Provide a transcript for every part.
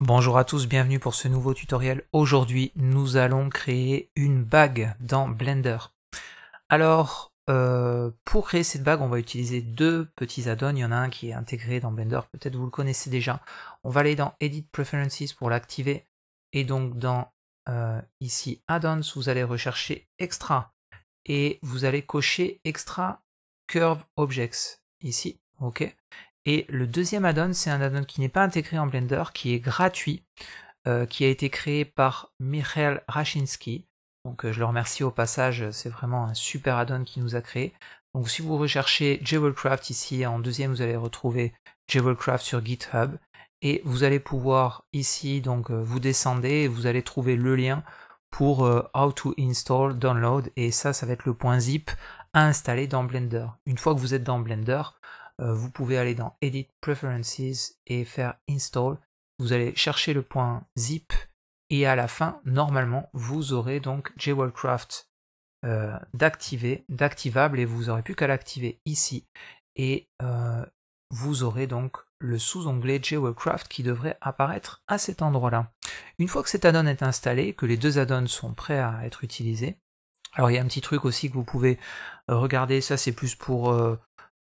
Bonjour à tous, bienvenue pour ce nouveau tutoriel. Aujourd'hui, nous allons créer une bague dans Blender. Alors, euh, pour créer cette bague, on va utiliser deux petits add-ons. Il y en a un qui est intégré dans Blender, peut-être vous le connaissez déjà. On va aller dans Edit Preferences pour l'activer. Et donc dans euh, ici Add-ons, vous allez rechercher Extra. Et vous allez cocher Extra Curve Objects ici. OK et le deuxième add-on, c'est un add-on qui n'est pas intégré en Blender, qui est gratuit, euh, qui a été créé par Michael Rachinski. Donc euh, je le remercie au passage, c'est vraiment un super add-on qui nous a créé. Donc si vous recherchez Jewelcraft ici, en deuxième vous allez retrouver Jewelcraft sur GitHub. Et vous allez pouvoir ici, donc euh, vous descendez et vous allez trouver le lien pour How to Install, Download. Et ça, ça va être le point zip à installer dans Blender. Une fois que vous êtes dans Blender, euh, vous pouvez aller dans Edit Preferences et faire Install. Vous allez chercher le point zip et à la fin, normalement, vous aurez donc JWorldCraft euh, d'activer, d'activable et vous aurez plus qu'à l'activer ici. Et euh, vous aurez donc le sous-onglet JWorldCraft qui devrait apparaître à cet endroit-là. Une fois que cet add-on est installé, que les deux add-ons sont prêts à être utilisés, alors il y a un petit truc aussi que vous pouvez regarder, ça c'est plus pour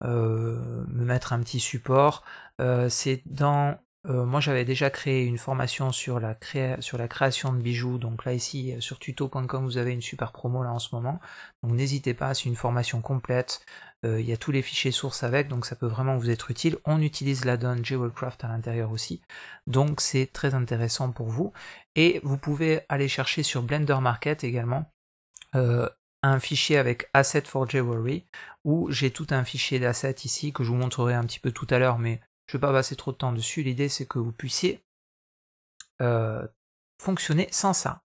euh, me mettre un petit support. Euh, c'est dans euh, moi j'avais déjà créé une formation sur la, sur la, création de bijoux, donc là ici sur tuto.com vous avez une super promo là en ce moment, donc n'hésitez pas, c'est une formation complète, euh, il y a tous les fichiers sources avec, donc ça peut vraiment vous être utile, on utilise la on Jewelcraft à l'intérieur aussi, donc c'est très intéressant pour vous, et vous pouvez aller chercher sur Blender Market également, un fichier avec asset for jewelry où j'ai tout un fichier d'assets ici que je vous montrerai un petit peu tout à l'heure, mais je ne vais pas passer trop de temps dessus. L'idée c'est que vous puissiez euh, fonctionner sans ça.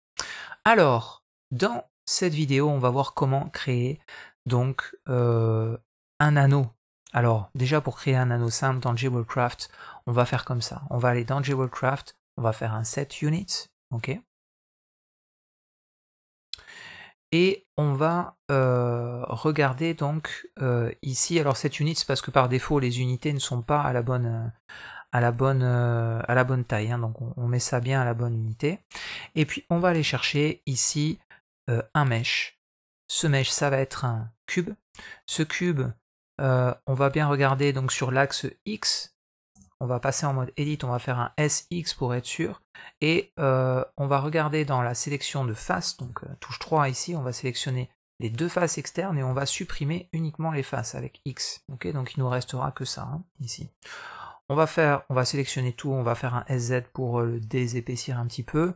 Alors, dans cette vidéo, on va voir comment créer donc euh, un anneau. Alors, déjà pour créer un anneau simple dans Jewelcraft, on va faire comme ça. On va aller dans Jewelcraft, on va faire un set unit, ok et on va euh, regarder donc euh, ici, alors cette unité c'est parce que par défaut les unités ne sont pas à la bonne, euh, à la bonne, taille, hein. donc on, met ça bien à la bonne unité. Et puis on va aller chercher ici un mesh. Ce mesh, ça va être un cube. Ce cube, on va bien regarder donc sur l'axe X, on va passer en mode Edit, on va faire un SX pour être sûr, et euh, on va regarder dans la sélection de faces, donc euh, touche 3 ici, on va sélectionner les deux faces externes et on va supprimer uniquement les faces avec X. donc il nous restera que ça hein, ici. On va faire, on va sélectionner tout, on va faire un SZ pour euh, le désépaissir un petit peu.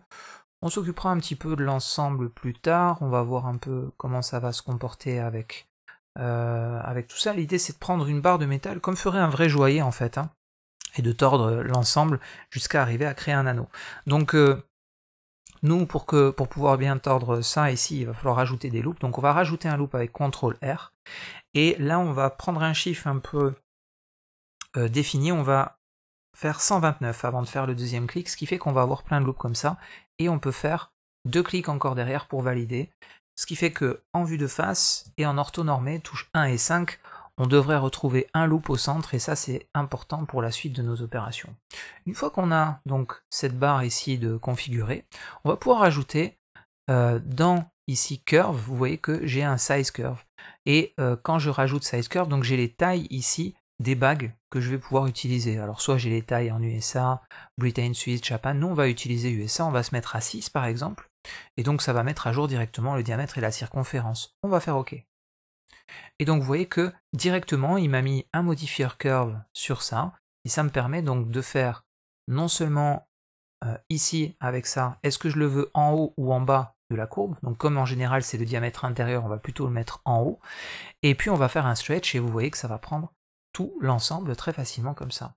On s'occupera un petit peu de l'ensemble plus tard, on va voir un peu comment ça va se comporter avec, avec tout ça. L'idée c'est de prendre une barre de métal comme ferait un vrai joaillier en fait. Hein et de tordre l'ensemble jusqu'à arriver à créer un anneau. Donc euh, nous, pour, que, pour pouvoir bien tordre ça ici, il va falloir ajouter des loops. Donc on va rajouter un loop avec CTRL R. Et là, on va prendre un chiffre un peu euh, défini. On va faire 129 avant de faire le deuxième clic, ce qui fait qu'on va avoir plein de loops comme ça. Et on peut faire deux clics encore derrière pour valider. Ce qui fait que en vue de face et en orthonormé, touche 1 et 5, on devrait retrouver un loop au centre et ça c'est important pour la suite de nos opérations. Une fois qu'on a donc cette barre ici de configurer, on va pouvoir ajouter euh, dans ici curve, vous voyez que j'ai un size curve. Et euh, quand je rajoute size curve, donc j'ai les tailles ici des bagues que je vais pouvoir utiliser. Alors soit j'ai les tailles en USA, Britain, Suisse, Japan, nous on va utiliser USA, on va se mettre à 6 par exemple, et donc ça va mettre à jour directement le diamètre et la circonférence. On va faire OK. Et donc vous voyez que directement il m'a mis un modifier curve sur ça, et ça me permet donc de faire non seulement euh, ici avec ça, est-ce que je le veux en haut ou en bas de la courbe, donc comme en général c'est le diamètre intérieur, on va plutôt le mettre en haut, et puis on va faire un stretch, et vous voyez que ça va prendre tout l'ensemble très facilement comme ça.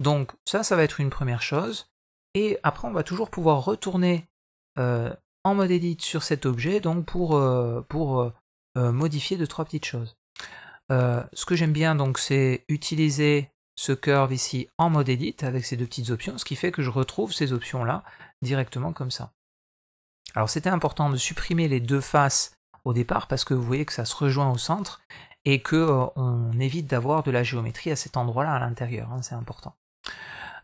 Donc ça, ça va être une première chose, et après on va toujours pouvoir retourner euh, en mode edit sur cet objet, donc pour, euh, pour euh, modifier deux, trois petites choses. Euh, ce que j'aime bien, donc, c'est utiliser ce curve ici en mode edit avec ces deux petites options, ce qui fait que je retrouve ces options-là directement comme ça. Alors c'était important de supprimer les deux faces au départ parce que vous voyez que ça se rejoint au centre et que euh, on évite d'avoir de la géométrie à cet endroit-là à l'intérieur, hein, c'est important.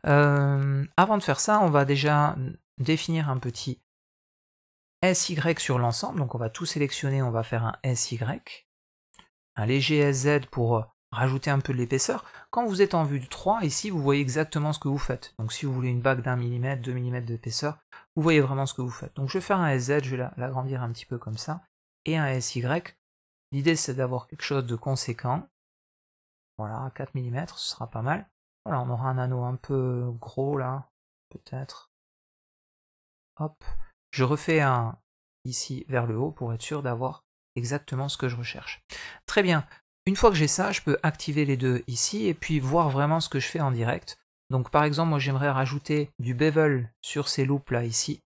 avant de faire ça, on va déjà définir un petit SY sur l'ensemble, donc on va tout sélectionner, on va faire un SY, un léger SZ pour euh, rajouter un peu de l'épaisseur. Quand vous êtes en vue de 3, ici, vous voyez exactement ce que vous faites. Donc si vous voulez une bague d'un millimètre, 2 mm d'épaisseur, vous voyez vraiment ce que vous faites. Donc je vais faire un SZ, je vais l'agrandir un petit peu comme ça, et un SY. L'idée c'est d'avoir quelque chose de conséquent. Voilà, 4 mm, ce sera pas mal. Voilà, on aura un anneau un peu gros là, peut-être. Hop. Je refais un ici vers le haut pour être sûr d'avoir exactement ce que je recherche. Très bien. Une fois que j'ai ça, je peux activer les deux ici et puis voir vraiment ce que je fais en direct. Donc par exemple, moi j'aimerais rajouter du bevel sur ces loupes là ici.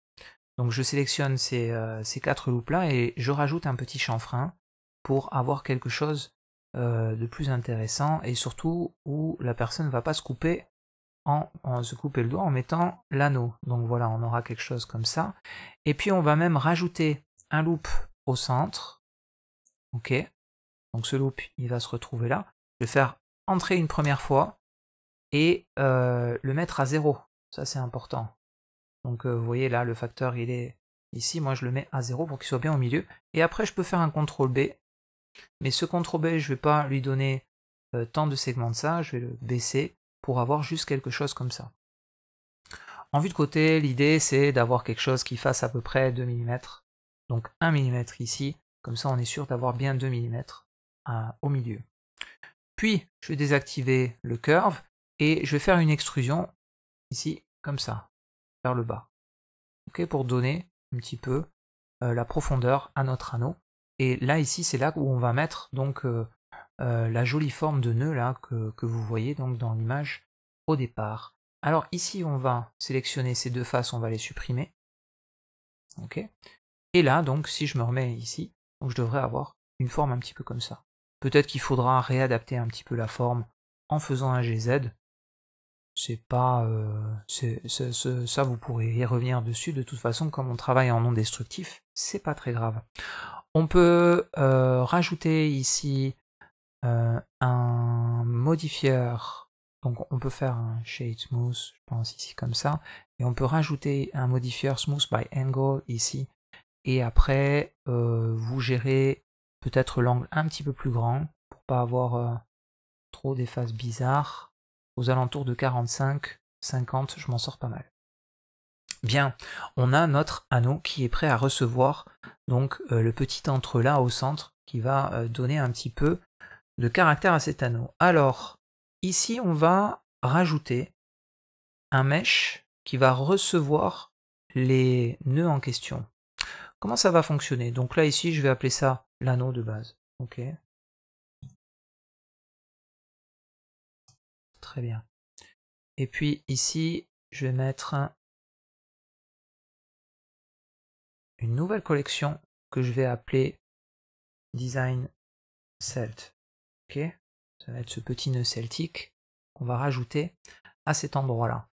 Donc je sélectionne ces, euh, ces quatre loupes là et je rajoute un petit chanfrein pour avoir quelque chose euh, de plus intéressant et surtout où la personne ne va pas se couper en, se couper le doigt en mettant l'anneau. Donc voilà, on aura quelque chose comme ça. Et puis on va même rajouter un loop au centre. Ok. Donc ce loop, il va se retrouver là. Je vais faire entrer une première fois et euh, le mettre à zéro Ça c'est important. Donc euh, vous voyez là, le facteur il est ici. Moi je le mets à zéro pour qu'il soit bien au milieu. Et après je peux faire un CTRL B. Mais ce CTRL B, je ne vais pas lui donner euh, tant de segments de ça. Je vais le baisser pour avoir juste quelque chose comme ça. En vue de côté, l'idée c'est d'avoir quelque chose qui fasse à peu près 2 mm. Donc 1 mm ici, comme ça on est sûr d'avoir bien 2 mm euh, au milieu. Puis je vais désactiver le curve et je vais faire une extrusion ici comme ça, vers le bas. ok pour donner un petit peu euh, la profondeur à notre anneau. Et là ici c'est là où on va mettre donc euh, euh, la jolie forme de nœud là que, vous voyez donc dans l'image au départ. Alors ici on va sélectionner ces deux faces, on va les supprimer. ok Et là donc si je me remets ici, je devrais avoir une forme un petit peu comme ça. Peut-être qu'il faudra réadapter un petit peu la forme en faisant un GZ. C'est pas. Euh, ça, vous pourrez y revenir dessus. De toute façon, comme on travaille en non destructif, c'est pas très grave. On peut euh, rajouter ici euh, un modifier Donc on peut faire un shade smooth, je pense ici comme ça, et on peut rajouter un modifier smooth by angle ici. Et après, euh, vous gérez peut-être l'angle un petit peu plus grand pour pas avoir euh, trop des faces bizarres. Aux alentours de 45, 50, je m'en sors pas mal. Bien, on a notre anneau qui est prêt à recevoir donc le petit entre là au centre qui va donner un petit peu de caractère à cet anneau. Alors, ici, on va rajouter un mesh qui va recevoir les nœuds en question. Comment ça va fonctionner Donc là, ici, je vais appeler ça l'anneau de base. OK. Très bien. Et puis ici, je vais mettre une nouvelle collection que je vais appeler Design Celt. Ok Ça va être ce petit nœud celtique qu'on va rajouter à cet endroit-là.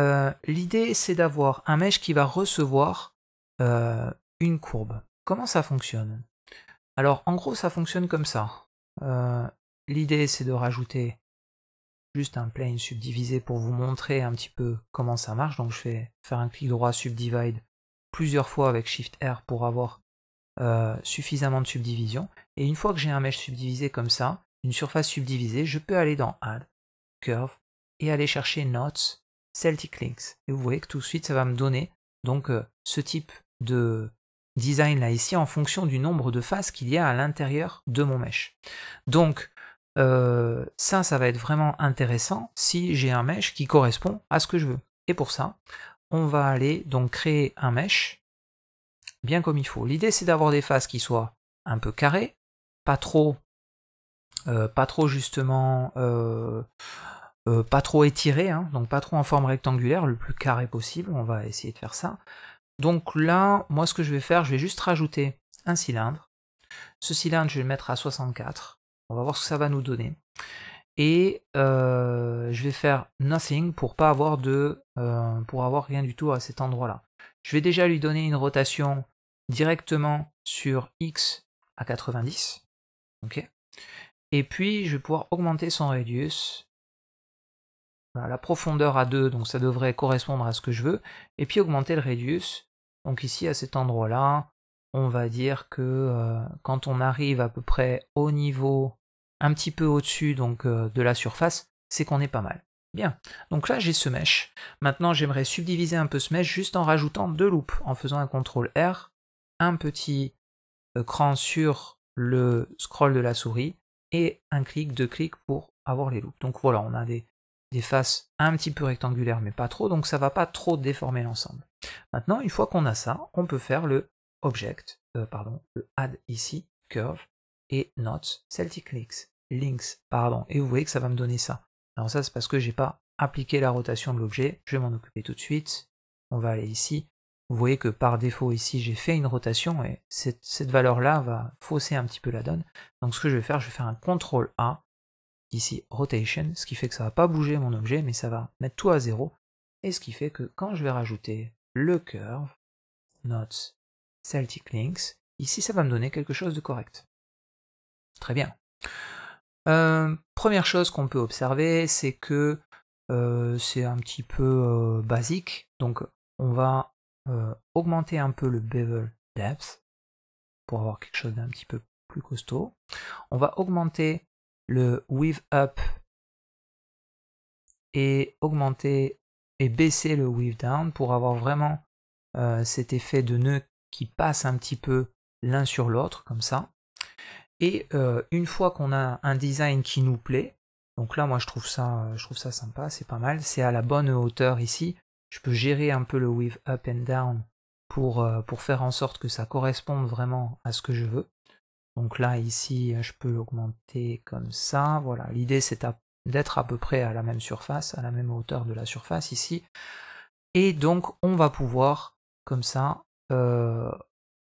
Euh, l'idée, c'est d'avoir un mesh qui va recevoir euh, une courbe. Comment ça fonctionne Alors, en gros, ça fonctionne comme ça. Euh, l'idée, c'est de rajouter juste un plane subdivisé pour vous montrer un petit peu comment ça marche. Donc, je vais faire un clic droit, subdivide plusieurs fois avec Shift R pour avoir suffisamment de subdivision. Et une fois que j'ai un mesh subdivisé comme ça, une surface subdivisée, je peux aller dans Add, Curve, et aller chercher Notes, Celtic Links. Et vous voyez que tout de suite, ça va me donner donc euh, ce type de design là ici en fonction du nombre de faces qu'il y a à l'intérieur de mon mesh. Donc euh, ça, ça va être vraiment intéressant si j'ai un mesh qui correspond à ce que je veux. Et pour ça, on va aller donc créer un mesh bien comme il faut. L'idée c'est d'avoir des faces qui soient un peu carrées, pas trop euh, pas trop justement euh, euh, pas trop étiré, hein, donc pas trop en forme rectangulaire, le plus carré possible, on va essayer de faire ça. Donc là, moi ce que je vais faire, je vais juste rajouter un cylindre. Ce cylindre, je vais le mettre à 64. On va voir ce que ça va nous donner. Et je vais faire nothing pour pas avoir de pour avoir rien du tout à cet endroit-là. Je vais déjà lui donner une rotation directement sur X à 90. ok et puis, je vais pouvoir augmenter son radius. Voilà, la profondeur à 2, donc ça devrait correspondre à ce que je veux. Et puis augmenter le radius. Donc ici, à cet endroit-là, on va dire que euh, quand on arrive à peu près au niveau, un petit peu au-dessus donc euh, de la surface, c'est qu'on est pas mal. Bien, donc là j'ai ce mesh. Maintenant j'aimerais subdiviser un peu ce mesh juste en rajoutant deux loops, en faisant un CTRL R, un petit euh, cran sur le scroll de la souris, et un clic, deux clics pour avoir les loops. Donc voilà, on a des, faces un petit peu rectangulaires mais pas trop, donc ça va pas trop déformer l'ensemble. Maintenant, une fois qu'on a ça, on peut faire le object, euh, pardon, le add ici, curve, et notes, Celtic links, links, pardon, et vous voyez que ça va me donner ça. Alors ça c'est parce que j'ai pas appliqué la rotation de l'objet, je vais m'en occuper tout de suite, on va aller ici, vous voyez que par défaut ici j'ai fait une rotation et cette, valeur là va fausser un petit peu la donne donc ce que je vais faire je vais faire un CTRL A ici rotation ce qui fait que ça ne va pas bouger mon objet mais ça va mettre tout à zéro et ce qui fait que quand je vais rajouter le curve notes Celtic Links ici ça va me donner quelque chose de correct très bien euh, première chose qu'on peut observer c'est que euh, c'est un petit peu euh, basique donc on va euh, augmenter un peu le bevel depth pour avoir quelque chose d'un petit peu plus costaud. On va augmenter le weave up et augmenter et baisser le weave down pour avoir vraiment euh, cet effet de nœud qui passe un petit peu l'un sur l'autre comme ça. Et euh, une fois qu'on a un design qui nous plaît, donc là moi je trouve ça je trouve ça sympa, c'est pas mal, c'est à la bonne hauteur ici je peux gérer un peu le Wave up and down pour, euh, pour faire en sorte que ça corresponde vraiment à ce que je veux. Donc là, ici, je peux l'augmenter comme ça. Voilà, l'idée c'est d'être à peu près à la même surface, à la même hauteur de la surface ici. Et donc, on va pouvoir, comme ça, euh,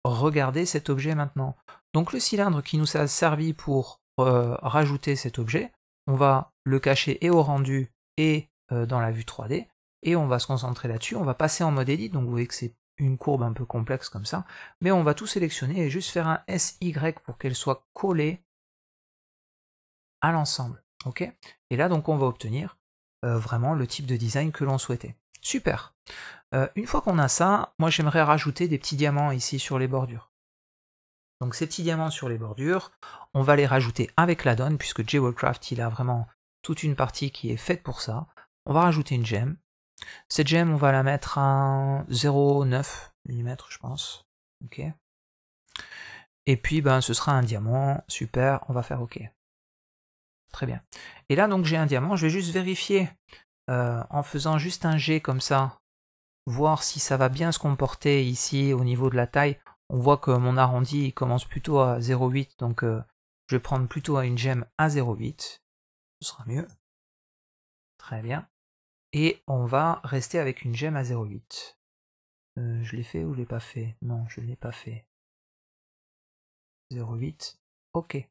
regarder cet objet maintenant. Donc le cylindre qui nous a servi pour euh, rajouter cet objet, on va le cacher et au rendu et dans la vue 3D et on va se concentrer là-dessus, on va passer en mode edit, donc vous voyez que c'est une courbe un peu complexe comme ça, mais on va tout sélectionner et juste faire un SY pour qu'elle soit collée à l'ensemble, ok Et là donc on va obtenir euh, vraiment le type de design que l'on souhaitait. Super euh, Une fois qu'on a ça, moi j'aimerais rajouter des petits diamants ici sur les bordures. Donc ces petits diamants sur les bordures, on va les rajouter avec la donne, puisque j il a vraiment toute une partie qui est faite pour ça. On va rajouter une gemme, cette gemme, on va la mettre à 0,9 mm, je pense. Ok. Et puis, ben, ce sera un diamant. Super, on va faire OK. Très bien. Et là, donc, j'ai un diamant. Je vais juste vérifier euh, en faisant juste un G comme ça, voir si ça va bien se comporter ici au niveau de la taille. On voit que mon arrondi commence plutôt à 0,8, donc euh, je vais prendre plutôt une gemme à 0,8. Ce sera mieux. Très bien. Et on va rester avec une gemme à 0,8. Euh, je l'ai fait ou je l'ai pas fait Non, je ne l'ai pas fait. 0,8. Ok.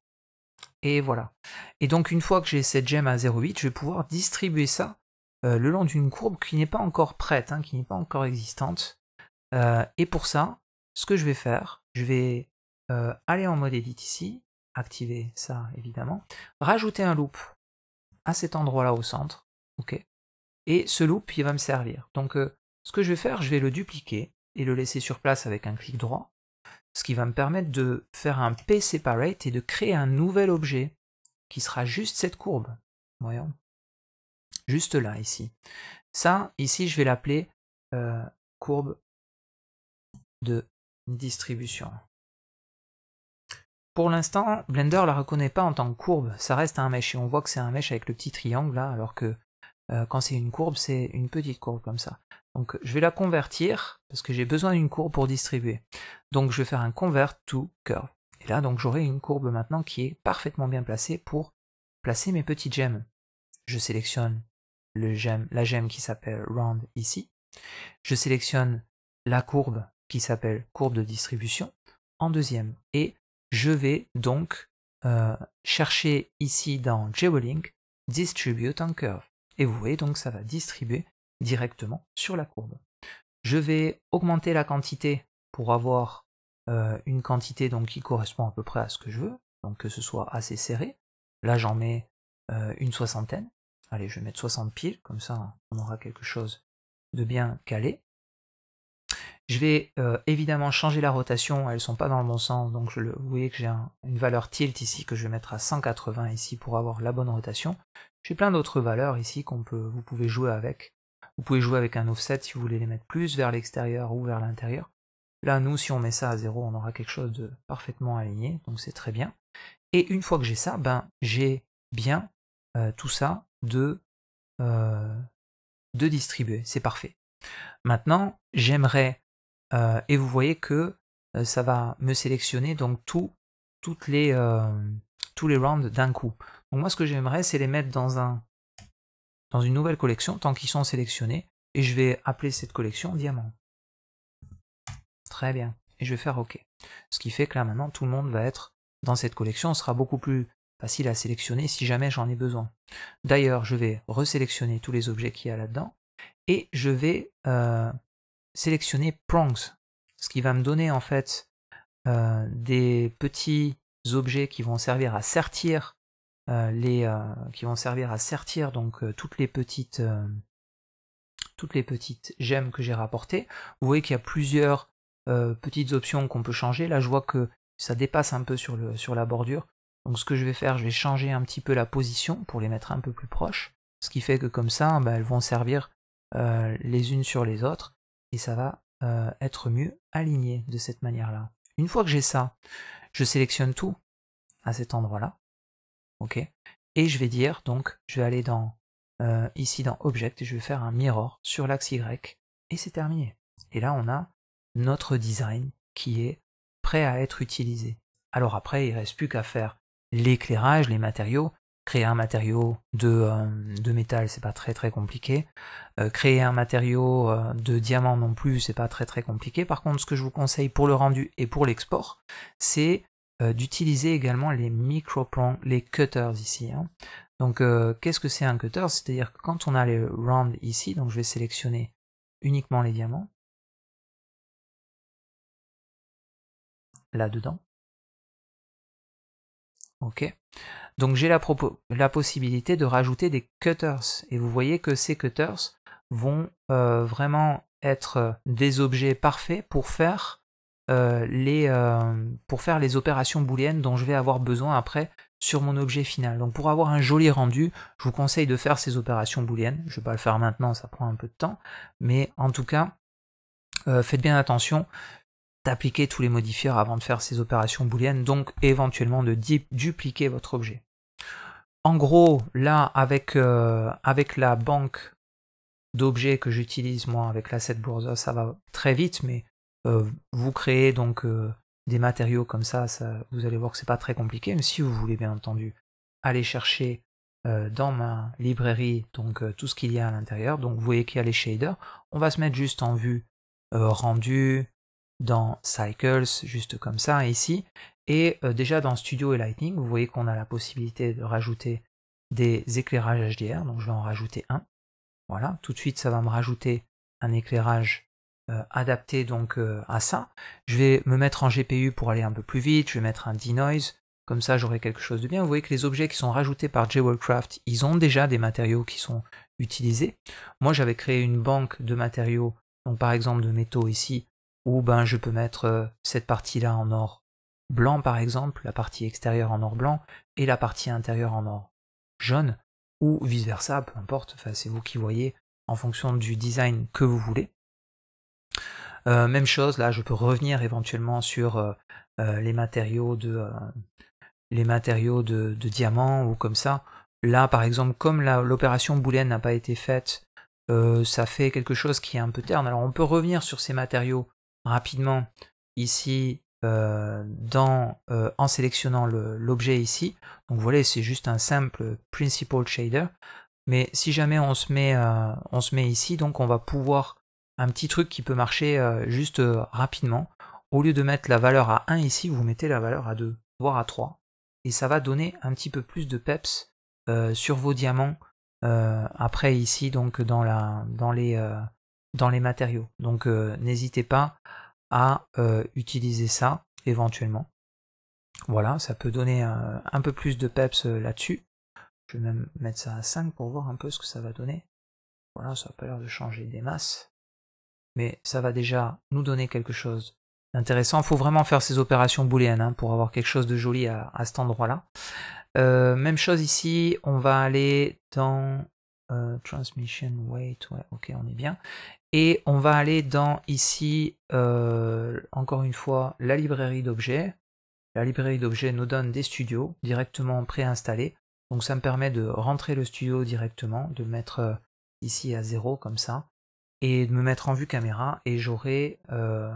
Et voilà. Et donc une fois que j'ai cette gemme à 0,8, je vais pouvoir distribuer ça euh, le long d'une courbe qui n'est pas encore prête, hein, qui n'est pas encore existante. Euh, et pour ça, ce que je vais faire, je vais aller en mode edit ici, activer ça évidemment, rajouter un loop à cet endroit là au centre, ok, et ce loop il va me servir. Donc euh, ce que je vais faire, je vais le dupliquer et le laisser sur place avec un clic droit, ce qui va me permettre de faire un P separate et de créer un nouvel objet qui sera juste cette courbe. Voyons. Juste là, ici. Ça, ici, je vais l'appeler euh, courbe de distribution. Pour l'instant, Blender la reconnaît pas en tant que courbe, ça reste un mesh et on voit que c'est un mesh avec le petit triangle là, alors que euh, quand c'est une courbe, c'est une petite courbe comme ça. Donc je vais la convertir parce que j'ai besoin d'une courbe pour distribuer. Donc je vais faire un convert to curve. Et là, donc j'aurai une courbe maintenant qui est parfaitement bien placée pour placer mes petites gemmes. Je sélectionne la gemme qui s'appelle round ici. Je sélectionne la courbe qui s'appelle courbe de distribution en deuxième. Et je vais donc euh, chercher ici dans Geolink Distribute on Curve. Et vous voyez donc ça va distribuer directement sur la courbe. Je vais augmenter la quantité pour avoir euh, une quantité donc qui correspond à peu près à ce que je veux, donc que ce soit assez serré. Là j'en mets euh, une soixantaine. Allez, je vais mettre 60 piles, comme ça on aura quelque chose de bien calé. Je vais euh, évidemment changer la rotation, elles ne sont pas dans le bon sens, donc je vous voyez que j'ai une valeur tilt ici que je vais mettre à 180 ici pour avoir la bonne rotation. J'ai plein d'autres valeurs ici qu'on peut, vous pouvez jouer avec. Vous pouvez jouer avec un offset si vous voulez les mettre plus vers l'extérieur ou vers l'intérieur. Là, nous, si on met ça à zéro, on aura quelque chose de parfaitement aligné, donc c'est très bien. Et une fois que j'ai ça, ben, j'ai bien euh, tout ça de, euh, de distribuer. C'est parfait. Maintenant, j'aimerais, euh, et vous voyez que euh, ça va me sélectionner donc tout, toutes les, les rounds d'un coup. Donc moi ce que j'aimerais c'est les mettre dans un dans une nouvelle collection tant qu'ils sont sélectionnés et je vais appeler cette collection diamant. Très bien. Et je vais faire OK. Ce qui fait que là maintenant tout le monde va être dans cette collection, sera beaucoup plus facile à sélectionner si jamais j'en ai besoin. D'ailleurs, je vais resélectionner tous les objets qu'il y a là-dedans et je vais euh, sélectionner prongs, ce qui va me donner en fait euh, des petits objets qui vont servir à sertir euh, les euh, qui vont servir à sertir donc euh, toutes les petites toutes les petites gemmes que j'ai rapportées. Vous voyez qu'il y a plusieurs petites options qu'on peut changer. Là, je vois que ça dépasse un peu sur le sur la bordure. Donc ce que je vais faire, je vais changer un petit peu la position pour les mettre un peu plus proches, ce qui fait que comme ça, ben, elles vont servir les unes sur les autres et ça va être mieux aligné de cette manière-là. Une fois que j'ai ça, je sélectionne tout à cet endroit-là. OK Et je vais dire, donc, je vais aller dans euh, ici dans Object, et je vais faire un mirror sur l'axe Y, et c'est terminé. Et là, on a notre design qui est prêt à être utilisé. Alors après, il reste plus qu'à faire l'éclairage, les matériaux, créer un matériau de, euh, de métal, c'est pas très très compliqué. Euh, créer un matériau euh, de diamant non plus, c'est pas très très compliqué. Par contre, ce que je vous conseille pour le rendu et pour l'export, c'est d'utiliser également les micro les cutters ici. Hein. Donc, qu'est-ce que c'est un cutter C'est-à-dire que quand on a les rounds ici, donc je vais sélectionner uniquement les diamants, là-dedans. Ok Donc j'ai la, possibilité de rajouter des cutters. Et vous voyez que ces cutters vont euh, vraiment être euh, des objets parfaits pour faire, euh, les, pour faire les opérations booléennes dont je vais avoir besoin après sur mon objet final. Donc pour avoir un joli rendu, je vous conseille de faire ces opérations booléennes. Je ne vais pas le faire maintenant, ça prend un peu de temps. Mais en tout cas, faites bien attention d'appliquer tous les modifiers avant de faire ces opérations booléennes, donc éventuellement de dupliquer votre objet. En gros, là, avec, euh, avec la banque d'objets que j'utilise moi avec l'asset browser, ça va très vite, mais euh, vous créez donc euh, des matériaux comme ça, ça, vous allez voir que c'est pas très compliqué, mais si vous voulez bien entendu aller chercher dans ma librairie donc tout ce qu'il y a à l'intérieur, donc vous voyez qu'il y a les shaders, on va se mettre juste en vue rendu, dans Cycles, juste comme ça, ici. Et euh, déjà dans Studio et Lightning, vous voyez qu'on a la possibilité de rajouter des éclairages HDR, donc je vais en rajouter un. Voilà, tout de suite ça va me rajouter un éclairage euh, adapté donc euh, à ça. Je vais me mettre en GPU pour aller un peu plus vite, je vais mettre un denoise, comme ça j'aurai quelque chose de bien. Vous voyez que les objets qui sont rajoutés par JWorldCraft, ils ont déjà des matériaux qui sont utilisés. Moi j'avais créé une banque de matériaux, donc par exemple de métaux ici, ou ben je peux mettre euh, cette partie-là en or blanc par exemple, la partie extérieure en or blanc et la partie intérieure en or jaune, ou vice-versa, peu importe, enfin, c'est vous qui voyez en fonction du design que vous voulez. Euh, même chose, là je peux revenir éventuellement sur euh, les matériaux de les matériaux de, de diamants ou comme ça. Là par exemple, comme l'opération boolean n'a pas été faite, ça fait quelque chose qui est un peu terne. Alors on peut revenir sur ces matériaux rapidement ici euh, dans, euh, en sélectionnant l'objet ici. Donc voyez c'est juste un simple principal shader. Mais si jamais on se met, euh, on se met ici, donc on va pouvoir un petit truc qui peut marcher juste rapidement. Au lieu de mettre la valeur à 1 ici, vous mettez la valeur à 2, voire à 3. Et ça va donner un petit peu plus de peps sur vos diamants après ici, donc dans, la, dans les dans les matériaux. Donc euh, n'hésitez pas à euh, utiliser ça éventuellement. Voilà, ça peut donner un, peu plus de peps euh, là-dessus. Je vais même mettre ça à 5 pour voir un peu ce que ça va donner. Voilà, ça n'a pas l'air de changer des masses. Mais ça va déjà nous donner quelque chose d'intéressant. Il faut vraiment faire ces opérations booléennes hein, pour avoir quelque chose de joli à, cet endroit-là. même chose ici, on va aller dans Transmission Weight, ok, on est bien. Et on va aller dans ici, euh, encore une fois, la librairie d'objets. La librairie d'objets nous donne des studios directement préinstallés. Donc ça me permet de rentrer le studio directement, de mettre euh, ici à zéro, comme ça, et de me mettre en vue caméra, et j'aurai euh,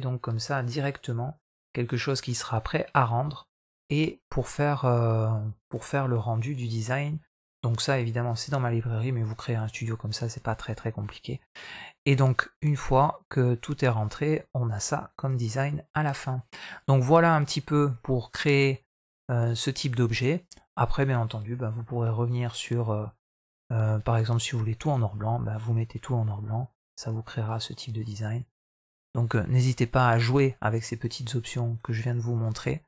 donc comme ça directement quelque chose qui sera prêt à rendre et pour faire, euh, pour faire le rendu du design donc ça, évidemment, c'est dans ma librairie, mais vous créez un studio comme ça, c'est pas très très compliqué. Et donc, une fois que tout est rentré, on a ça comme design à la fin. Donc voilà un petit peu pour créer euh, ce type d'objet. Après, bien entendu, bah, vous pourrez revenir sur, euh, euh, par exemple, si vous voulez tout en or blanc, bah, vous mettez tout en or blanc, ça vous créera ce type de design. Donc n'hésitez pas à jouer avec ces petites options que je viens de vous montrer.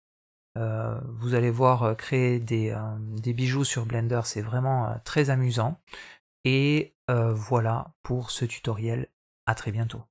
Euh, vous allez voir euh, créer des, euh, des bijoux sur Blender, c'est vraiment très amusant. Et voilà pour ce tutoriel, à très bientôt.